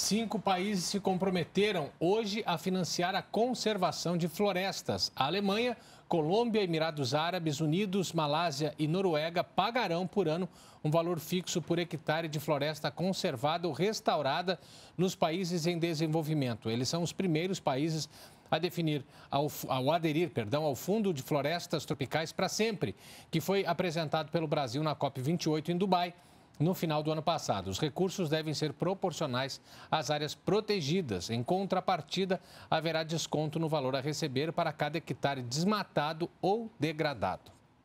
Cinco países se comprometeram hoje a financiar a conservação de florestas. A Alemanha, Colômbia, Emirados Árabes Unidos, Malásia e Noruega pagarão por ano um valor fixo por hectare de floresta conservada ou restaurada nos países em desenvolvimento. Eles são os primeiros países a definir, ao, ao, aderir, perdão, ao Fundo de Florestas Tropicais para Sempre, que foi apresentado pelo Brasil na COP28 em Dubai no final do ano passado. Os recursos devem ser proporcionais às áreas protegidas. Em contrapartida, haverá desconto no valor a receber para cada hectare desmatado ou degradado.